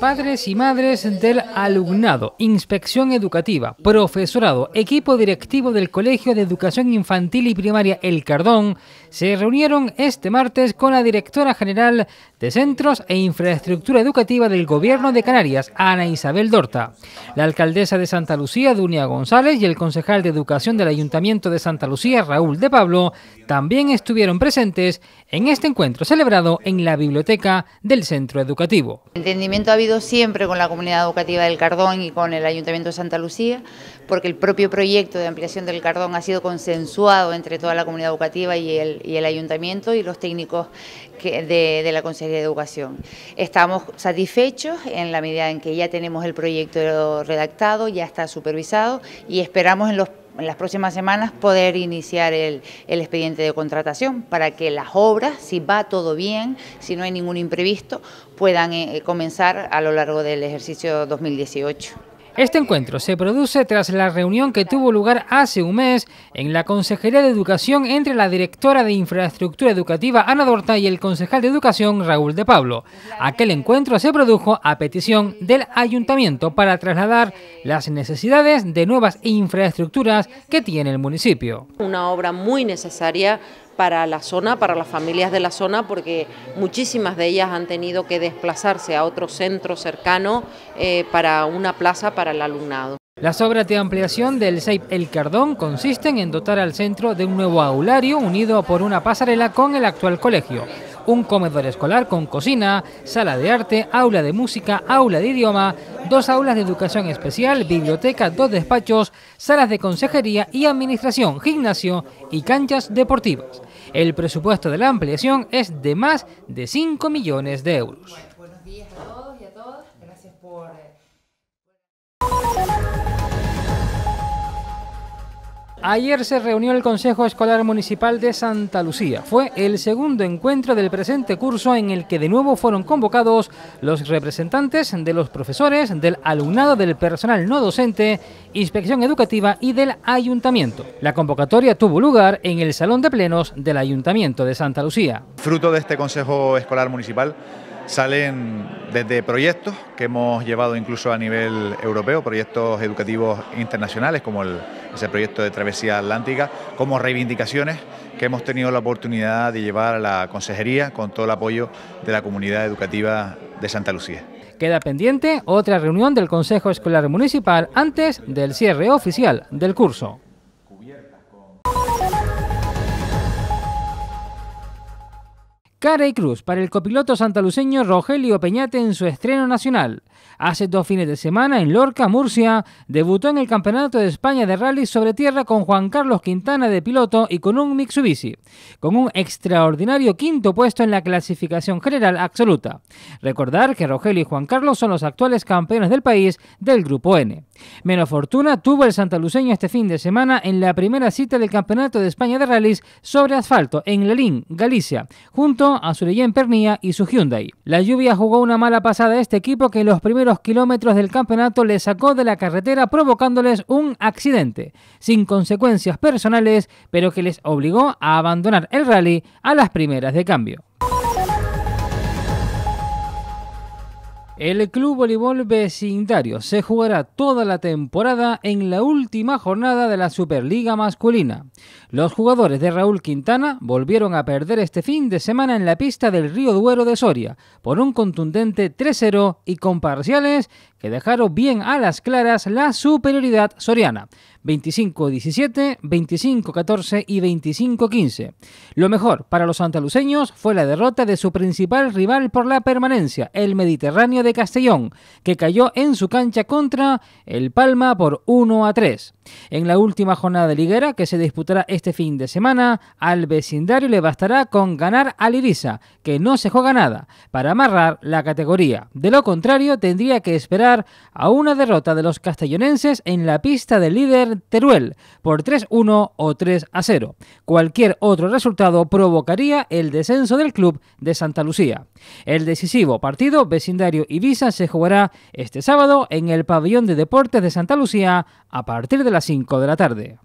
padres y madres del alumnado, inspección educativa, profesorado, equipo directivo del Colegio de Educación Infantil y Primaria El Cardón, se reunieron este martes con la directora general de Centros e Infraestructura Educativa del Gobierno de Canarias, Ana Isabel Dorta, la alcaldesa de Santa Lucía, Dunia González, y el concejal de Educación del Ayuntamiento de Santa Lucía, Raúl de Pablo, también estuvieron presentes en este encuentro celebrado en la biblioteca del centro educativo. Entendimiento ha habido siempre con la comunidad educativa del Cardón y con el Ayuntamiento de Santa Lucía porque el propio proyecto de ampliación del Cardón ha sido consensuado entre toda la comunidad educativa y el, ayuntamiento y los técnicos de, la Consejería de Educación. Estamos satisfechos en la medida en que ya tenemos el proyecto redactado, ya está supervisado y esperamos en las próximas semanas poder iniciar el, expediente de contratación para que las obras, si va todo bien, si no hay ningún imprevisto, puedan eh, comenzar a lo largo del ejercicio 2018. Este encuentro se produce tras la reunión que tuvo lugar hace un mes en la Consejería de Educación entre la directora de Infraestructura Educativa Ana Dorta y el concejal de Educación Raúl de Pablo. Aquel encuentro se produjo a petición del ayuntamiento para trasladar las necesidades de nuevas infraestructuras que tiene el municipio. Una obra muy necesaria para la zona, para las familias de la zona, porque muchísimas de ellas han tenido que desplazarse a otro centro cercano eh, para una plaza para el alumnado. Las obras de ampliación del SEIP El Cardón consisten en dotar al centro de un nuevo aulario unido por una pasarela con el actual colegio, un comedor escolar con cocina, sala de arte, aula de música, aula de idioma, dos aulas de educación especial, biblioteca, dos despachos, salas de consejería y administración, gimnasio y canchas deportivas. El presupuesto de la ampliación es de más de 5 millones de euros. Ayer se reunió el Consejo Escolar Municipal de Santa Lucía. Fue el segundo encuentro del presente curso en el que de nuevo fueron convocados los representantes de los profesores, del alumnado, del personal no docente, inspección educativa y del ayuntamiento. La convocatoria tuvo lugar en el Salón de Plenos del Ayuntamiento de Santa Lucía. Fruto de este Consejo Escolar Municipal salen desde proyectos que hemos llevado incluso a nivel europeo, proyectos educativos internacionales como el, ese proyecto de Travesía Atlántica, como reivindicaciones que hemos tenido la oportunidad de llevar a la Consejería con todo el apoyo de la comunidad educativa de Santa Lucía. Queda pendiente otra reunión del Consejo Escolar Municipal antes del cierre oficial del curso. Cara y cruz para el copiloto santaluceño Rogelio Peñate en su estreno nacional. Hace dos fines de semana en Lorca, Murcia, debutó en el Campeonato de España de Rally sobre tierra con Juan Carlos Quintana de piloto y con un Mitsubishi, con un extraordinario quinto puesto en la clasificación general absoluta. Recordar que Rogelio y Juan Carlos son los actuales campeones del país del Grupo N. Menos fortuna tuvo el santaluceño este fin de semana en la primera cita del Campeonato de España de Rally sobre asfalto en Lelín, Galicia, junto a a en Pernia y su Hyundai. La lluvia jugó una mala pasada a este equipo que en los primeros kilómetros del campeonato le sacó de la carretera provocándoles un accidente, sin consecuencias personales, pero que les obligó a abandonar el rally a las primeras de cambio. El Club Voleibol Vecindario se jugará toda la temporada en la última jornada de la Superliga Masculina. Los jugadores de Raúl Quintana volvieron a perder este fin de semana en la pista del Río Duero de Soria por un contundente 3-0 y con parciales que dejaron bien a las claras la superioridad soriana. 25-17, 25-14 y 25-15. Lo mejor para los santaluceños fue la derrota de su principal rival por la permanencia, el Mediterráneo de Castellón, que cayó en su cancha contra el Palma por 1 a 3. En la última jornada de liguera que se disputará este fin de semana, al vecindario le bastará con ganar a Ibiza, que no se juega nada, para amarrar la categoría. De lo contrario, tendría que esperar a una derrota de los castellonenses en la pista del líder Teruel por 3-1 o 3-0. Cualquier otro resultado provocaría el descenso del club de Santa Lucía. El decisivo partido vecindario Ibiza se jugará este sábado en el pabellón de deportes de Santa Lucía a partir de las 5 de la tarde.